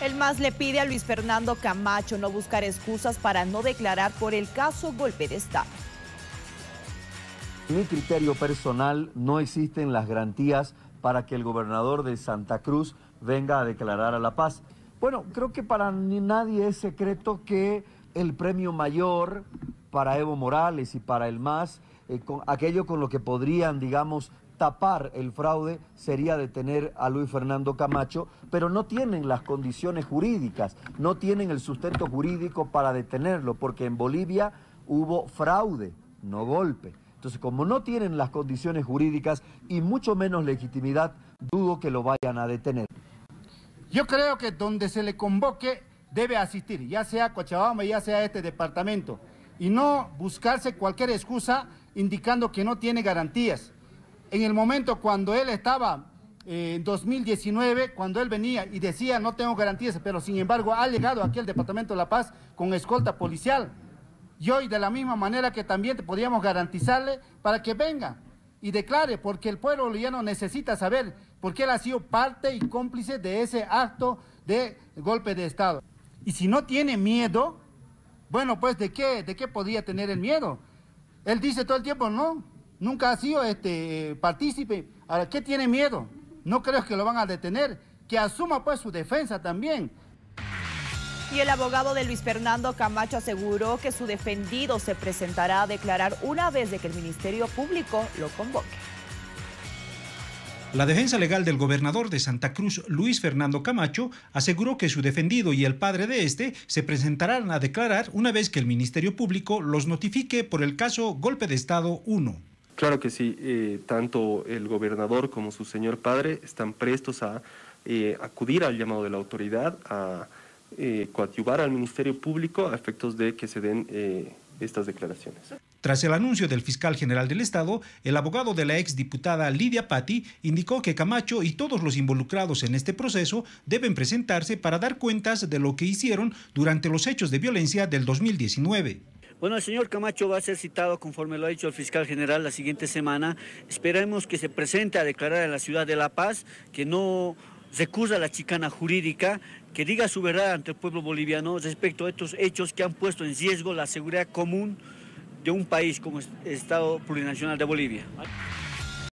El MAS le pide a Luis Fernando Camacho no buscar excusas para no declarar por el caso golpe de Estado. En mi criterio personal no existen las garantías para que el gobernador de Santa Cruz venga a declarar a la paz. Bueno, creo que para nadie es secreto que el premio mayor para Evo Morales y para el MAS, eh, aquello con lo que podrían, digamos, tapar el fraude sería detener a Luis Fernando Camacho, pero no tienen las condiciones jurídicas, no tienen el sustento jurídico para detenerlo, porque en Bolivia hubo fraude, no golpe. Entonces, como no tienen las condiciones jurídicas y mucho menos legitimidad, dudo que lo vayan a detener. Yo creo que donde se le convoque debe asistir, ya sea Cochabamba, ya sea este departamento, y no buscarse cualquier excusa indicando que no tiene garantías en el momento cuando él estaba eh, en 2019, cuando él venía y decía no tengo garantías, pero sin embargo ha llegado aquí al Departamento de La Paz con escolta policial. Y hoy de la misma manera que también te podríamos garantizarle para que venga y declare, porque el pueblo boliviano necesita saber, porque él ha sido parte y cómplice de ese acto de golpe de Estado. Y si no tiene miedo, bueno, pues ¿de qué, de qué podría tener el miedo? Él dice todo el tiempo, no, nunca ha sido este, partícipe. ¿A qué tiene miedo? No creo que lo van a detener. Que asuma pues su defensa también. Y el abogado de Luis Fernando Camacho aseguró que su defendido se presentará a declarar una vez de que el Ministerio Público lo convoque. La defensa legal del gobernador de Santa Cruz, Luis Fernando Camacho, aseguró que su defendido y el padre de este se presentarán a declarar una vez que el Ministerio Público los notifique por el caso Golpe de Estado 1. Claro que sí, eh, tanto el gobernador como su señor padre están prestos a eh, acudir al llamado de la autoridad, a eh, coadyuvar al Ministerio Público a efectos de que se den estas declaraciones. Tras el anuncio del fiscal general del Estado, el abogado de la exdiputada Lidia Patti indicó que Camacho y todos los involucrados en este proceso deben presentarse para dar cuentas de lo que hicieron durante los hechos de violencia del 2019. Bueno, el señor Camacho va a ser citado, conforme lo ha dicho el fiscal general, la siguiente semana. Esperemos que se presente a declarar en la ciudad de La Paz, que no recusa la chicana jurídica, que diga su verdad ante el pueblo boliviano respecto a estos hechos que han puesto en riesgo la seguridad común de un país como el Estado Plurinacional de Bolivia.